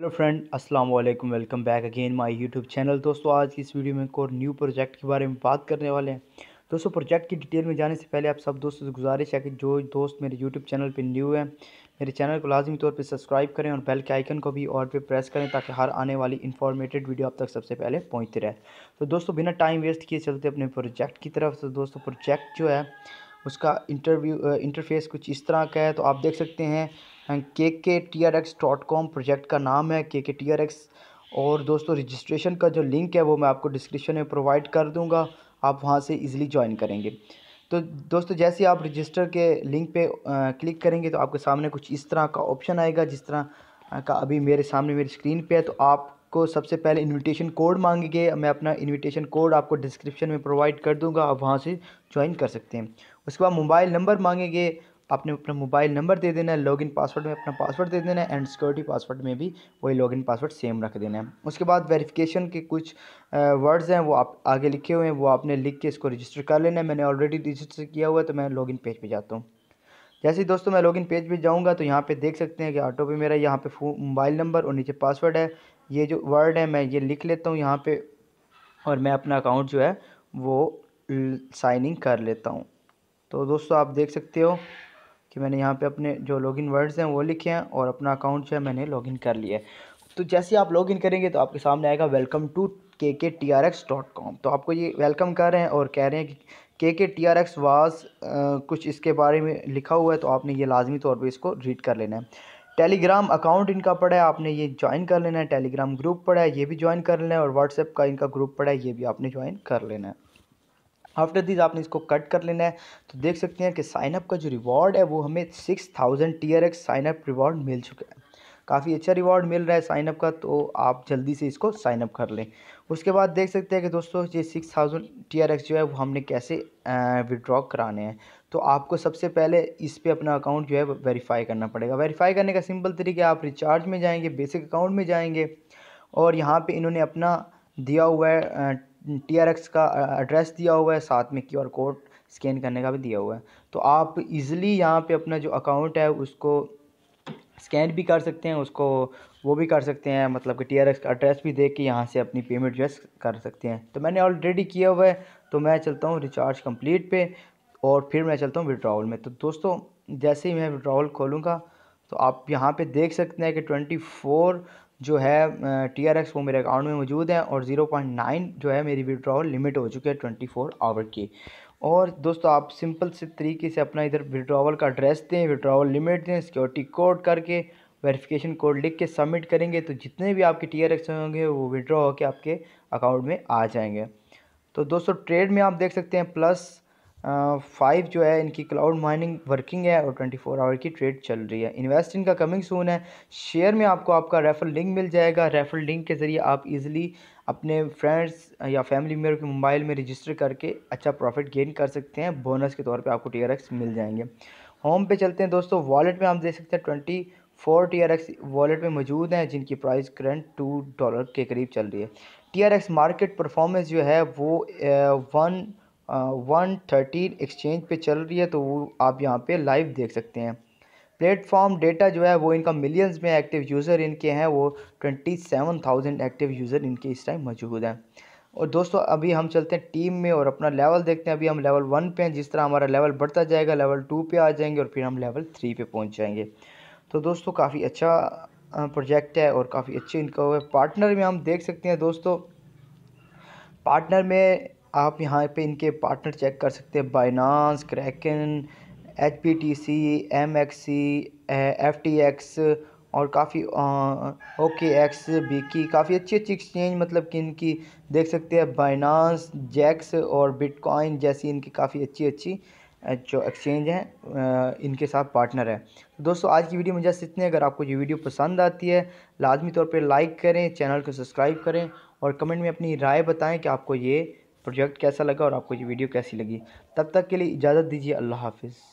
hello friend अस्सलाम वालेकुम welcome back again my YouTube channel दोस्तों आज की इस वीडियो में एक और न्यू प्रोजेक्ट के बारे में बात करने वाले हैं दोस्तों प्रोजेक्ट की डिटेल में जाने से पहले आप सब दोस्तों से गुजारिश है कि जो दोस्त मेरे यूट्यूब चैनल पर न्यू है मेरे चैनल को लाजमी तौर पर सब्सक्राइब करें और बेल के आइकन को भी और पे प्रेस करें ताकि हर आने वाली इन्फॉर्मेटेड वीडियो आप तक सबसे पहले पहुँचती रहे तो दोस्तों बिना टाइम वेस्ट किए चलते अपने प्रोजेक्ट की तरफ तो दोस्तों प्रोजेक्ट जो है उसका इंटरव्यू इंटरफेस कुछ इस तरह का है तो आप देख सकते हैं K K T R X dot com project का नाम है के के टी आर एक्स और दोस्तों रजिस्ट्रेशन का जो लिंक है वो मैं आपको डिस्क्रिप्शन में प्रोवाइड कर दूँगा आप वहाँ से ईज़िली ज्वाइन करेंगे तो दोस्तों जैसे आप रजिस्टर के लिंक पे क्लिक करेंगे तो आपके सामने कुछ इस तरह का ऑप्शन आएगा जिस तरह का अभी मेरे सामने मेरी स्क्रीन पे है तो आपको सबसे पहले इनविटेशन कोड मांगेंगे मैं अपना इनविटेशन कोड आपको डिस्क्रिप्शन में प्रोवाइड कर दूंगा आप वहाँ से ज्वाइन कर सकते हैं उसके बाद मोबाइल नंबर मांगेंगे आपने अपना मोबाइल नंबर दे देना है लॉगिन पासवर्ड में अपना पासवर्ड दे देना है एंड सिक्योरिटी पासवर्ड में भी वही लॉगिन पासवर्ड सेम रख देना है उसके बाद वेरिफिकेशन के कुछ वर्ड्स हैं वो आप आगे लिखे हुए हैं वो आपने लिख के इसको रजिस्टर कर लेना है मैंने ऑलरेडी रजिस्टर किया हुआ है तो मैं लॉगिन पेज पर जाता हूँ जैसे ही दोस्तों मैं लॉगिन पेज पर जाऊँगा तो यहाँ पर देख सकते हैं कि ऑटो पे मेरा यहाँ पे मोबाइल नंबर और नीचे पासवर्ड है ये जो वर्ड है मैं ये लिख लेता हूँ यहाँ पर और मैं अपना अकाउंट जो है वो साइन इन कर लेता हूँ तो दोस्तों आप देख सकते हो कि मैंने यहाँ पे अपने जो लॉगिन वर्ड्स हैं वो लिखे हैं और अपना अकाउंट जो है मैंने लॉगिन कर लिया है तो जैसे आप लॉगिन करेंगे तो आपके सामने आएगा welcome to K K T R X dot com तो आपको ये वेलकम कर रहे हैं और कह रहे हैं कि के K T R x was कुछ इसके बारे में लिखा हुआ है तो आपने ये लाजमी तौर पर इसको रीड कर लेना है टेलीग्राम अकाउंट इनका पड़ा है आपने ये ज्वाइन कर लेना है टेलीग्राम ग्रुप पड़ा है ये भी ज्वाइन कर लेना है और व्हाट्सएप का इनका ग्रुप पड़ा है ये भी आपने ज्वाइन कर लेना है आफ्टर दिस आपने इसको कट कर लेना है तो देख सकते हैं कि साइनअप का जो रिवॉर्ड है वो हमें six thousand T R X sign up reward मिल चुका है काफ़ी अच्छा रिवॉर्ड मिल रहा है साइनअप का तो आप जल्दी से इसको साइनअप कर लें उसके बाद देख सकते हैं कि दोस्तों ये six thousand T R X जो है वो हमने कैसे विड्रॉ कराने हैं तो आपको सबसे पहले इस पर अपना अकाउंट जो है वेरीफाई करना पड़ेगा वेरीफाई करने का सिंपल तरीका आप रिचार्ज में जाएंगे बेसिक अकाउंट में जाएंगे और यहाँ पर इन्होंने अपना दिया हुआ है टी आर एक्स का एड्रेस दिया हुआ है साथ में क्यू आर कोड स्कैन करने का भी दिया हुआ है तो आप इजीली यहाँ पे अपना जो अकाउंट है उसको स्कैन भी कर सकते हैं उसको वो भी कर सकते हैं मतलब कि टी आर एक्स का एड्रेस भी देख के यहाँ से अपनी पेमेंट जो कर सकते हैं तो मैंने ऑलरेडी किया हुआ है तो मैं चलता हूँ रिचार्ज कंप्लीट पे और फिर मैं चलता हूँ विड्रावल में तो दोस्तों जैसे ही मैं विड्रावल खोलूँगा तो आप यहाँ पे देख सकते हैं कि ट्वेंटी फोर जो है टी आर एक्स वो मेरे अकाउंट में मौजूद है और ज़ीरो पॉइंट नाइन जो है मेरी विड्रॉल लिमिट हो चुकी है ट्वेंटी फोर आवर की और दोस्तों आप सिंपल से तरीके से अपना इधर विड्रॉवल का एड्रेस दें विड्रॉवल लिमिट दें सिक्योरिटी कोड करके वेरिफिकेशन कोड लिख के सबमिट करेंगे तो जितने भी आपके टी आर एक्स होंगे वो विड्रॉ होकर आपके अकाउंट में आ जाएंगे तो दोस्तों ट्रेड में आप देख सकते हैं प्लस फाइव जो है इनकी क्लाउड माइनिंग वर्किंग है और ट्वेंटी फोर आवर की ट्रेड चल रही है इन्वेस्ट इनका कमिंग सून है शेयर में आपको आपका रेफरल लिंक मिल जाएगा रेफर लिंक के ज़रिए आप इजीली अपने फ्रेंड्स या फैमिली मेम्बर के मोबाइल में रजिस्टर करके अच्छा प्रॉफिट गेन कर सकते हैं बोनस के तौर पर आपको टी मिल जाएंगे होम पे चलते हैं दोस्तों वॉलेट में आप देख सकते हैं twenty four T R X wallet में मौजूद हैं जिनकी प्राइस करंट टू डॉलर के करीब चल रही है T R X market performance जो है वो one uh, one thirteen exchange पे चल रही है तो वो आप यहाँ पे लाइव देख सकते हैं प्लेटफॉर्म डेटा जो है वो इनका मिलियंस में एक्टिव यूज़र इनके हैं वो twenty seven thousand active user इनके इस टाइम मौजूद हैं और दोस्तों अभी हम चलते हैं टीम में और अपना लेवल देखते हैं अभी हम लेवल वन पे हैं जिस तरह हमारा लेवल बढ़ता जाएगा लेवल टू पे आ जाएंगे और फिर हम लेवल थ्री पे पहुंच जाएंगे तो दोस्तों काफ़ी अच्छा प्रोजेक्ट है और काफ़ी अच्छे इनका हुआ है पार्टनर में हम देख सकते हैं दोस्तों पार्टनर में आप यहाँ पे इनके पार्टनर चेक कर सकते हैं Binance Kraken H P T C M X C F T X और काफ़ी ओके एक्स बीकी काफ़ी अच्छी अच्छी एक्सचेंज मतलब कि इनकी देख सकते हैं बाइनांस जैक्स और बिटकॉइन जैसी इनकी काफ़ी अच्छी अच्छी जो एक्सचेंज हैं इनके साथ पार्टनर है तो दोस्तों आज की वीडियो में जस्ट इतने अगर आपको ये वीडियो पसंद आती है लाजमी तौर पर लाइक करें चैनल को सब्सक्राइब करें और कमेंट में अपनी राय बताएं कि आपको ये प्रोजेक्ट कैसा लगा और आपको ये वीडियो कैसी लगी तब तक के लिए इजाज़त दीजिए अल्लाह हाफिज़